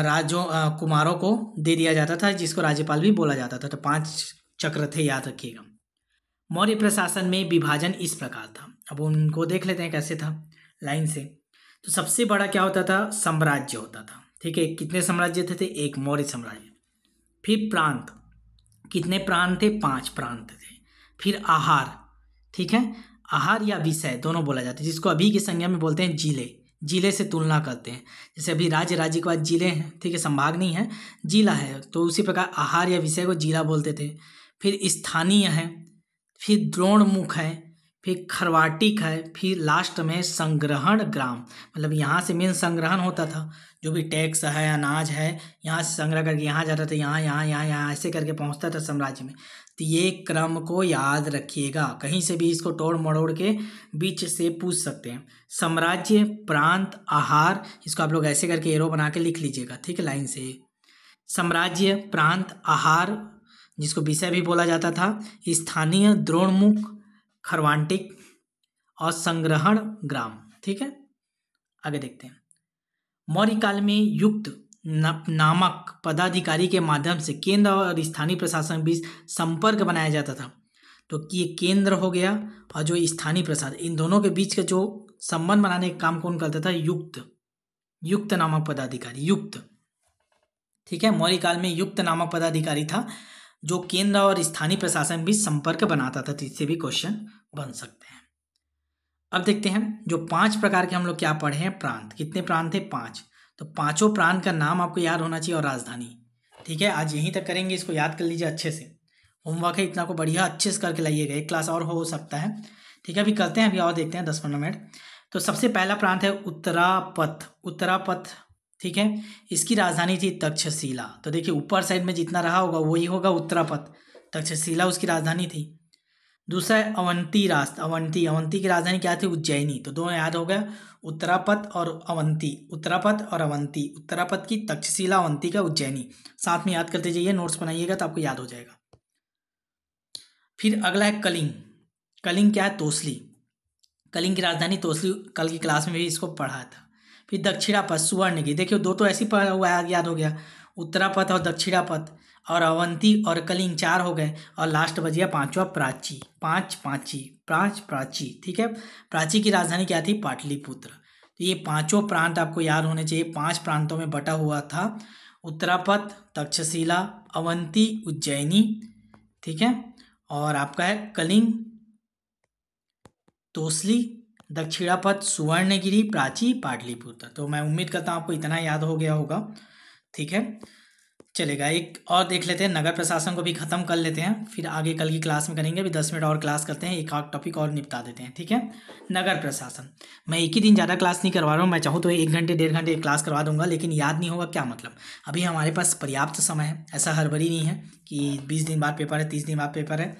राज्यों कुमारों को दे दिया जाता था जिसको राज्यपाल भी बोला जाता था तो पांच चक्र थे याद रखिएगा मौर्य प्रशासन में विभाजन इस प्रकार था अब उनको देख लेते हैं कैसे था लाइन से तो सबसे बड़ा क्या होता था साम्राज्य होता था ठीक है कितने साम्राज्य थे, थे एक मौर्य साम्राज्य फिर प्रांत कितने प्राण थे पांच प्राण थे फिर आहार ठीक है आहार या विषय दोनों बोला जाता है जिसको अभी की संज्ञा में बोलते हैं जिले जिले से तुलना करते हैं जैसे अभी राज्य राज्य के बाद जिले हैं ठीक है संभाग नहीं है जिला है तो उसी प्रकार आहार या विषय को जिला बोलते थे फिर स्थानीय है फिर द्रोणमुख है फिर खरवाटिक है फिर लास्ट में संग्रहण ग्राम मतलब यहाँ से मेन संग्रहण होता था जो भी टैक्स है अनाज है यहाँ से संग्रह करके यहाँ जाता था यहाँ यहाँ यहाँ यहाँ ऐसे करके पहुँचता था साम्राज्य में तो ये क्रम को याद रखिएगा कहीं से भी इसको तोड़ मड़ोड़ के बीच से पूछ सकते हैं साम्राज्य प्रांत आहार इसको आप लोग ऐसे करके एरो बना के लिख लीजिएगा ठीक है लाइन से साम्राज्य प्रांत आहार जिसको विषय भी बोला जाता था स्थानीय द्रोणमुख खरवांटिक और संग्रहण ग्राम ठीक है आगे देखते हैं मौर्य काल में युक्त नामक पदाधिकारी के माध्यम से केंद्र और स्थानीय प्रशासन के बीच संपर्क बनाया जाता था तो ये केंद्र हो गया और जो स्थानीय प्रशासन इन दोनों के बीच का जो संबंध बनाने का काम कौन करता था युक्त युक्त नामक पदाधिकारी युक्त ठीक है मौर्य काल में युक्त नामक पदाधिकारी था जो केंद्र और स्थानीय प्रशासन भी संपर्क बनाता था तो इससे भी क्वेश्चन बन सकते हैं अब देखते हैं जो पांच प्रकार के हम लोग क्या पढ़े हैं प्रांत कितने प्रांत थे पांच तो पांचों प्रांत का नाम आपको याद होना चाहिए और राजधानी ठीक है आज यहीं तक करेंगे इसको याद कर लीजिए अच्छे से होमवर्क है इतना को बढ़िया अच्छे से करके लाइएगा एक क्लास और हो सकता है ठीक है अभी करते हैं अभी और देखते हैं दस पंद्रह मिनट तो सबसे पहला प्रांत है उत्तरापथ उत्तरापथ ठीक है इसकी राजधानी थी तक्षशिला तो देखिए ऊपर साइड में जितना रहा होगा वही होगा उत्तरापथ तक्षशिला उसकी राजधानी थी दूसरा है अवंती रास्ता अवंती अवंती की राजधानी क्या थी उज्जैनी तो दोनों याद हो गया उत्तरापथ और अवंती उत्तरापथ और अवंती उत्तरापद की तक्षशिला अवंती का उज्जैनी साथ में याद करते जाइए नोट्स बनाइएगा तो आपको याद हो जाएगा फिर अगला है कलिंग कलिंग क्या है तोसली कलिंग की राजधानी तोसली कल की क्लास में भी इसको पढ़ा था फिर दक्षिणा पथ सुवर्ण की देखियो दो तो ऐसी याद हो गया उत्तरापथ और दक्षिणापथ और अवंती और कलिंग चार हो गए और लास्ट बजिया पांचवा प्राची पांच प्राची पांच प्राची ठीक है प्राची की राजधानी क्या थी पाटलिपुत्र तो ये पांचों प्रांत आपको याद होने चाहिए पांच प्रांतों में बटा हुआ था उत्तरापथ तक्षशिला अवंती उज्जैनी ठीक है और आपका है कलिंग तोसली दक्षिणापथ सुवर्णगिरी प्राची पाटलिपुत्र तो मैं उम्मीद करता हूँ आपको इतना याद हो गया होगा ठीक है चलेगा एक और देख लेते हैं नगर प्रशासन को भी ख़त्म कर लेते हैं फिर आगे कल की क्लास में करेंगे अभी दस मिनट और क्लास करते हैं एक आध टॉपिक और निपटा देते हैं ठीक है नगर प्रशासन मैं एक ही दिन ज़्यादा क्लास नहीं करवा रहा हूँ मैं चाहूँ तो एक घंटे डेढ़ घंटे क्लास करवा दूंगा लेकिन याद नहीं होगा क्या मतलब अभी हमारे पास पर्याप्त समय है ऐसा हड़बड़ी नहीं है कि बीस दिन बाद पेपर है तीस दिन बाद पेपर है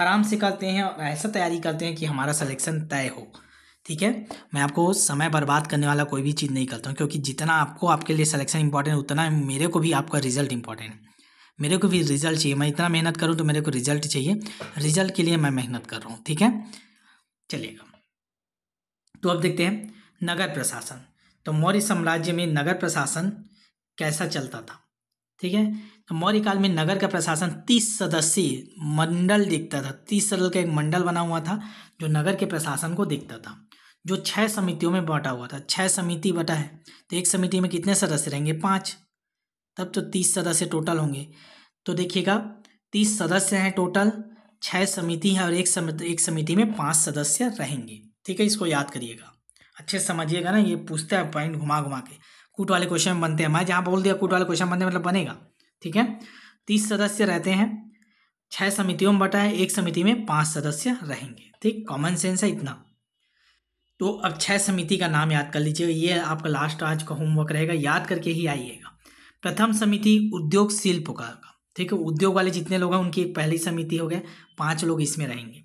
आराम से करते हैं और ऐसा तैयारी करते हैं कि हमारा सलेक्शन तय हो ठीक है मैं आपको समय बर्बाद करने वाला कोई भी चीज़ नहीं करता हूँ क्योंकि जितना आपको आपके लिए सिलेक्शन इंपॉर्टेंट उतना मेरे को भी आपका रिजल्ट इंपॉर्टेंट है मेरे को भी रिजल्ट चाहिए मैं इतना मेहनत करूँ तो मेरे को रिजल्ट चाहिए रिजल्ट के लिए मैं मेहनत कर रहा हूँ ठीक है चलिएगा तो अब देखते हैं नगर प्रशासन तो मौर्य साम्राज्य में नगर प्रशासन कैसा चलता था ठीक है तो मौर्य काल में नगर का प्रशासन तीस सदस्यीय मंडल दिखता था तीस सदस्य का एक मंडल बना हुआ था जो नगर के प्रशासन को देखता था जो छः समितियों में बांटा हुआ था छः समिति बटा है तो एक समिति में कितने सदस्य रहेंगे पाँच तब तो तीस सदस्य टोटल होंगे तो देखिएगा तीस सदस्य हैं टोटल छः समिति हैं और एक समिति एक समिति में पाँच सदस्य रहेंगे ठीक है इसको याद करिएगा अच्छे समझिएगा ना ये पूछता है पॉइंट घुमा घुमा के कूट वाले क्वेश्चन बनते हैं मैं जहाँ बोल दिया कूट वाले क्वेश्चन बनते मतलब बनेगा ठीक है तीस सदस्य रहते हैं छः समितियों में बटा है एक समिति में पाँच सदस्य रहेंगे ठीक कॉमन सेंस है इतना तो अक्षय समिति का नाम याद कर लीजिए ये आपका लास्ट आज का होमवर्क रहेगा याद करके ही आइएगा प्रथम समिति उद्योग शिल्प का ठीक है उद्योग वाले जितने लोग हैं उनकी एक पहली समिति हो गया पाँच लोग इसमें रहेंगे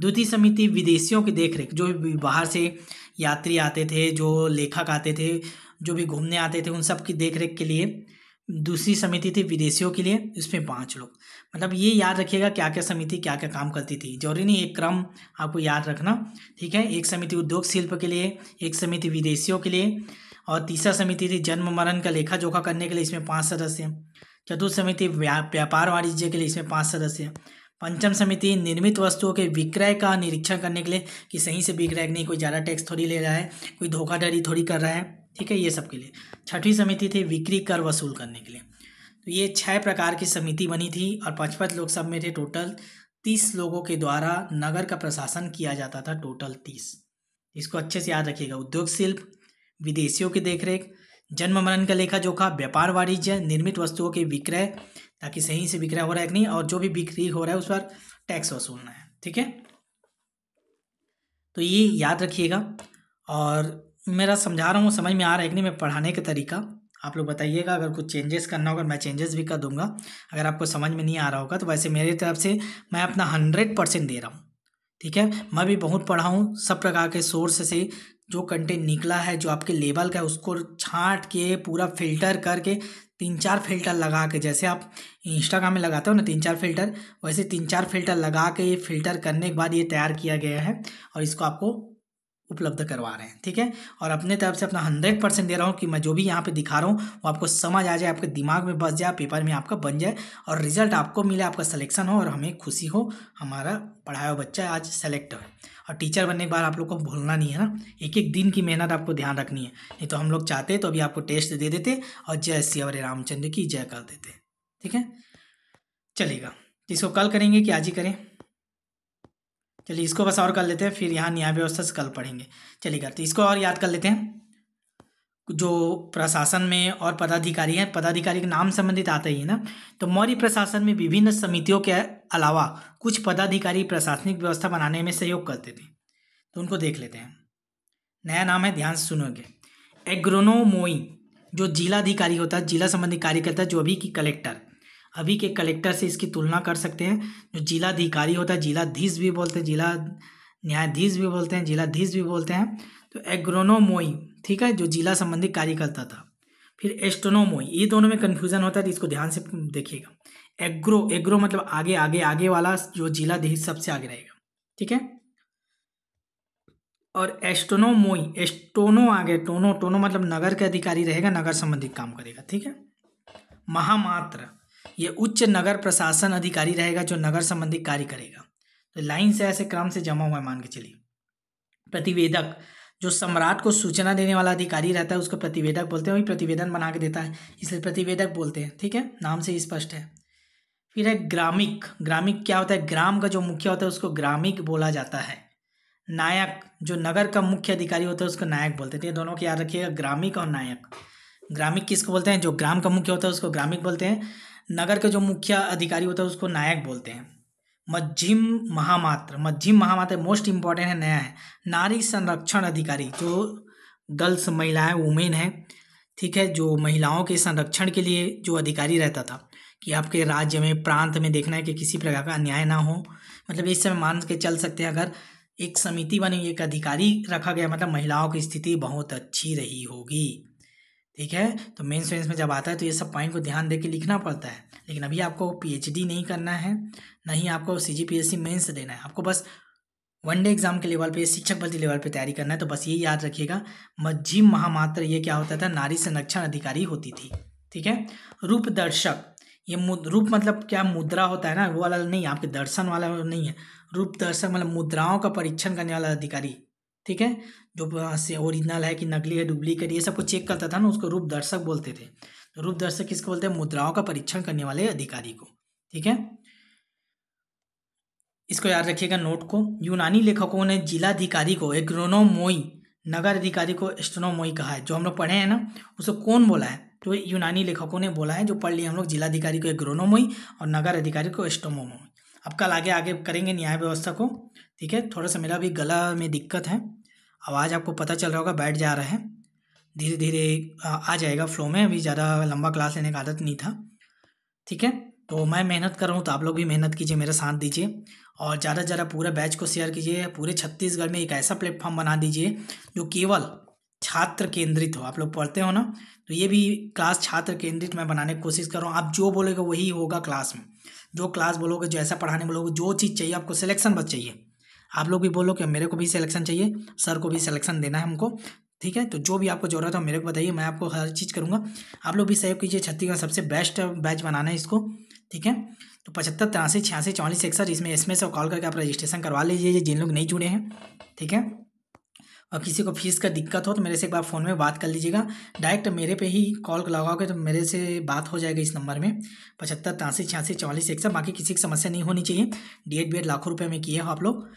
द्वितीय समिति विदेशियों की देखरेख जो बाहर से यात्री आते थे जो लेखक आते थे जो भी घूमने आते थे उन सब की देखरेख के लिए दूसरी समिति थी विदेशियों के लिए इसमें पाँच लोग मतलब ये याद रखिएगा क्या क्या समिति क्या क्या काम करती थी जरूरी नहीं एक क्रम आपको याद रखना ठीक है एक समिति उद्योग शिल्प के लिए एक समिति विदेशियों के लिए और तीसरा समिति थी जन्म मरण का लेखा जोखा करने के लिए इसमें पाँच सदस्य चतुर्थ समिति व्यापार वाणिज्य के लिए इसमें पाँच सदस्य पंचम समिति निर्मित वस्तुओं के विक्रय का निरीक्षण करने के लिए कि सही से विक्रय नहीं कोई ज़्यादा टैक्स थोड़ी ले रहा है कोई धोखाधड़ी थोड़ी कर रहा है ठीक है ये सब के लिए छठी समिति थी विक्री कर वसूल करने के लिए तो ये छः प्रकार की समिति बनी थी और पाँच लोग सब में थे टोटल तीस लोगों के द्वारा नगर का प्रशासन किया जाता था टोटल तीस इसको अच्छे से याद रखिएगा उद्योग शिल्प विदेशियों की देखरेख जन्म मरण का लेखा जोखा व्यापार वाणिज्य निर्मित वस्तुओं के विक्रय ताकि सही से विक्रय हो रहा है कि नहीं और जो भी बिक्री हो रहा है उस पर टैक्स वसूलना है ठीक है तो ये याद रखिएगा और मेरा समझा रहा हूँ समझ में आ रहा है कि नहीं मैं पढ़ाने का तरीका आप लोग बताइएगा अगर कुछ चेंजेस करना होगा मैं चेंजेस भी कर दूंगा अगर आपको समझ में नहीं आ रहा होगा तो वैसे मेरी तरफ से मैं अपना हंड्रेड परसेंट दे रहा हूँ ठीक है मैं भी बहुत पढ़ा हूँ सब प्रकार के सोर्स से जो कंटेंट निकला है जो आपके लेवल का है उसको छाँट के पूरा फिल्टर करके तीन चार फिल्टर लगा के जैसे आप इंस्टाग्राम में लगाते हो ना तीन चार फिल्टर वैसे तीन चार फिल्टर लगा के फिल्टर करने के बाद ये तैयार किया गया है और इसको आपको उपलब्ध करवा रहे हैं ठीक है और अपने तरफ से अपना हंड्रेड परसेंट दे रहा हूँ कि मैं जो भी यहाँ पे दिखा रहा हूँ वो आपको समझ आ जाए आपके दिमाग में बस जाए पेपर में आपका बन जाए और रिजल्ट आपको मिले आपका सिलेक्शन हो और हमें खुशी हो हमारा पढ़ाया हुआ बच्चा आज सेलेक्ट हो और टीचर बनने के बाद आप लोग को भूलना नहीं है ना एक एक दिन की मेहनत आपको ध्यान रखनी है नहीं तो हम लोग चाहते तो अभी आपको टेस्ट दे देते और जय सियावर रामचंद्र की जय कर देते ठीक है चलेगा जिसको कल करेंगे कि आज ही करें चलिए इसको बस और कर लेते हैं फिर यहाँ न्याय व्यवस्था से कल पढ़ेंगे चलिए करते इसको और याद कर लेते हैं जो प्रशासन में और पदाधिकारी हैं पदाधिकारी के नाम संबंधित आता ही है ना तो मौर्य प्रशासन में विभिन्न समितियों के अलावा कुछ पदाधिकारी प्रशासनिक व्यवस्था बनाने में सहयोग करते थे तो उनको देख लेते हैं नया नाम है ध्यान से सुनोगे एग्रोनोमोई जो जिलाधिकारी होता है जिला संबंधी कार्यकर्ता जो अभी की कलेक्टर अभी के कलेक्टर से इसकी तुलना कर सकते हैं जो जिलाधिकारी होता है जिलाधीश भी बोलते हैं जिला न्यायाधीश भी बोलते हैं जिलाधीश भी बोलते हैं तो एग्रोनोमोई ठीक है जो जिला संबंधी कार्य करता था फिर एस्ट्रोनोमोई ये दोनों में कन्फ्यूजन होता है तो इसको ध्यान से देखिएगा एग्रो एग्रो मतलब आगे आगे आगे वाला जो जिलाधीश सबसे आगे रहेगा ठीक है और एस्टोनोमोई एस्टोनो आगे टोनो टोनो मतलब नगर के अधिकारी रहेगा नगर संबंधित काम करेगा ठीक है महामात्र ये उच्च नगर प्रशासन अधिकारी रहेगा जो नगर संबंधी कार्य करेगा तो लाइन से ऐसे क्रम से जमा हुआ है मान के चलिए प्रतिवेदक जो सम्राट को सूचना देने वाला अधिकारी रहता है उसको प्रतिवेदक बोलते हैं वही प्रतिवेदन बना के देता है इसलिए प्रतिवेदक बोलते हैं ठीक है नाम से स्पष्ट है फिर है ग्रामिक ग्रामिक क्या होता है ग्राम का जो मुखिया होता है उसको ग्रामिक बोला जाता है नायक जो नगर का मुख्य अधिकारी होता है उसको नायक बोलते हैं तो दोनों को याद रखिएगा ग्रामिक और नायक ग्रामिक किसको बोलते हैं जो ग्राम का मुख्य होता है उसको ग्रामिक बोलते हैं नगर के जो मुख्य अधिकारी होता है उसको नायक बोलते हैं मज्झिम महामात्र मज्झिम महामात्र मोस्ट इम्पॉर्टेंट है नया है नारी संरक्षण अधिकारी जो गर्ल्स महिलाएं वुमेन है ठीक है जो महिलाओं के संरक्षण के लिए जो अधिकारी रहता था कि आपके राज्य में प्रांत में देखना है कि किसी प्रकार का अन्याय ना हो मतलब इस समय मान के चल सकते हैं अगर एक समिति बनी एक अधिकारी रखा गया मतलब महिलाओं की स्थिति बहुत अच्छी रही होगी ठीक है तो मेन सेंस में जब आता है तो ये सब पॉइंट को ध्यान दे के लिखना पड़ता है लेकिन अभी आपको पी नहीं करना है ना ही आपको C G P S C mains देना है आपको बस वन डे एग्जाम के लेवल पे शिक्षक भर्ती लेवल पे तैयारी करना है तो बस ये याद रखिएगा मज्जिम महामात्र ये क्या होता था नारी संरक्षण अधिकारी होती थी ठीक है रूप दर्शक ये रूप मतलब क्या मुद्रा होता है ना वो वाला नहीं आपके दर्शन वाला नहीं है रूप दर्शक मतलब मुद्राओं का परीक्षण करने वाला अधिकारी ठीक है जो से ओरिजिनल है कि नकली है डुप्लीकेट ये सबको चेक करता था ना उसको रूप दर्शक बोलते थे तो रूप दर्शक किसको बोलते हैं मुद्राओं का परीक्षण करने वाले अधिकारी को ठीक है इसको याद रखिएगा नोट को यूनानी लेखकों ने जिलाधिकारी को एग्रोनोमोई नगर अधिकारी को एस्ट्रोनोमोई कहा है जो हम लोग पढ़े हैं ना उसको कौन बोला है तो यूनानी लेखकों ने बोला है जो पढ़ लिया हम लोग जिलाधिकारी को एग्रोनोमोई और नगर अधिकारी को एस्ट्रोमोमोई अब कल आगे आगे करेंगे न्याय व्यवस्था को ठीक है थोड़ा सा मेरा भी गला में दिक्कत है आवाज़ आपको पता चल रहा होगा बैठ जा रहा है धीरे धीरे आ जाएगा फ्लो में अभी ज़्यादा लंबा क्लास लेने का आदत नहीं था ठीक है तो मैं मेहनत कर रहा हूँ तो आप लोग भी मेहनत कीजिए मेरा साथ दीजिए और ज़्यादा से ज़्यादा पूरे बैच को शेयर कीजिए पूरे छत्तीसगढ़ में एक ऐसा प्लेटफॉर्म बना दीजिए जो केवल छात्र केंद्रित हो आप लोग पढ़ते हो ना तो ये भी क्लास छात्र केंद्रित मैं बनाने की कोशिश कर रहा हूँ आप जो बोलोगे वही होगा क्लास में जो क्लास बोलोगे जो ऐसा पढ़ाने बोलोगे जो चीज़ चाहिए आपको सिलेक्शन बस चाहिए आप लोग भी बोलो कि मेरे को भी सिलेक्शन चाहिए सर को भी सिलेक्शन देना है हमको ठीक है तो जो भी आपको ज़रूरत हो मेरे को बताइए मैं आपको हर चीज़ करूँगा आप लोग भी सहयोग कीजिए छत्तीसगढ़ सबसे बेस्ट बैच बनाना है इसको ठीक है तो पचहत्तर तिरासी छियासी चौलीस इकसठ इसमें एस एसएमएस और कॉल करके आप रजिस्ट्रेशन करवा लीजिए जिन लोग नहीं जुड़े हैं ठीक है और किसी को फीस का दिक्कत हो तो मेरे से एक बार फ़ोन में बात कर लीजिएगा डायरेक्ट मेरे पे ही कॉल लगाओगे तो मेरे से बात हो जाएगा इस नंबर में पचहत्तर तिरासी छियासी चौलीस इकसठ बाकी किसी की समस्या नहीं होनी चाहिए डी एड लाखों रुपये में किए हो आप लोग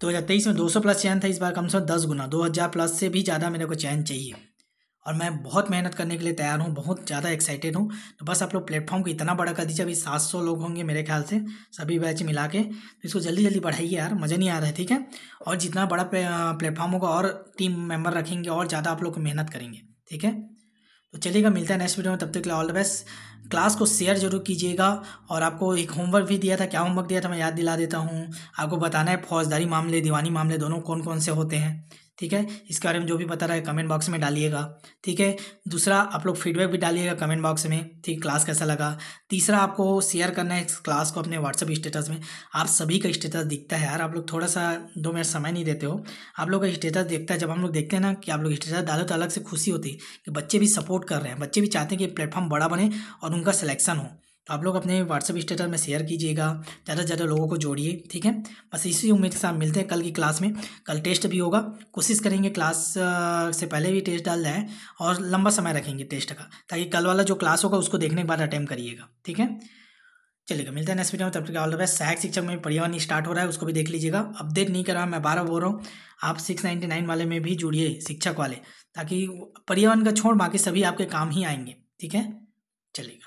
दो तो हज़ार तेईस में 200 प्लस चैन था इस बार कम से कम दस गुना 2000 प्लस से भी ज़्यादा मेरे को चैन चाहिए और मैं बहुत मेहनत करने के लिए तैयार हूँ बहुत ज़्यादा एक्साइटेड हूँ तो बस आप लोग प्लेटफॉर्म को इतना बड़ा कर दीजिए अभी सात सौ लोग होंगे मेरे ख्याल से सभी बैच मिला के तो इसको जल्दी जल्दी बढ़ाइए यार मज़ा नहीं आ रहा है ठीक है और जितना बड़ा प्लेटफॉर्म होगा और टीम मेम्बर रखेंगे और ज़्यादा आप लोग मेहनत करेंगे ठीक है तो चलिएगा मिलता है नेक्स्ट वीडियो में तब तक के लिए ऑल द बेस्ट क्लास को शेयर जरूर कीजिएगा और आपको एक होमवर्क भी दिया था क्या होमवर्क दिया था मैं याद दिला देता हूँ आपको बताना है फौजदारी मामले दीवानी मामले दोनों कौन कौन से होते हैं ठीक है इसके बारे में जो भी बता रहा है कमेंट बॉक्स में डालिएगा ठीक है दूसरा आप लोग फीडबैक भी डालिएगा कमेंट बॉक्स में ठीक क्लास कैसा लगा तीसरा आपको शेयर करना है इस क्लास को अपने व्हाट्सअप स्टेटस में आप सभी का स्टेटस दिखता है यार आप लोग थोड़ा सा दो मिनट समय नहीं देते हो आप लोग का स्टेटस देखता है जब हम लोग देखते हैं ना कि आप लोग स्टेटस डालो तो अलग से खुशी होती है कि बच्चे भी सपोर्ट कर रहे हैं बच्चे भी चाहते हैं कि प्लेटफॉर्म बड़ा बने और उनका सिलेक्शन हो तो आप लोग अपने व्हाट्सअप स्टेटस में शेयर कीजिएगा ज़्यादा से ज़्यादा लोगों को जोड़िए ठीक है बस इसी उम्मीद के साथ मिलते हैं कल की क्लास में कल टेस्ट भी होगा कोशिश करेंगे क्लास से पहले भी टेस्ट डाल जाए और लंबा समय रखेंगे टेस्ट का ताकि कल वाला जो क्लास होगा उसको देखने के बाद अटैम्प करिएगा ठीक है चलिएगा मिलता है नेक्स्ट वीडियो में तब तक ऑल द बेस्ट सहायक शिक्षक में पर्यावरण स्टार्ट हो रहा है उसको भी देख लीजिएगा अपडेट नहीं कर रहा मैं बारह बोल रहा हूँ आप सिक्स नाइन्टी नाइन वाले में भी जुड़िए शिक्षक वाले ताकि पर्यावरण का छोड़ बाकी सभी आपके काम ही आएंगे ठीक है चलेगा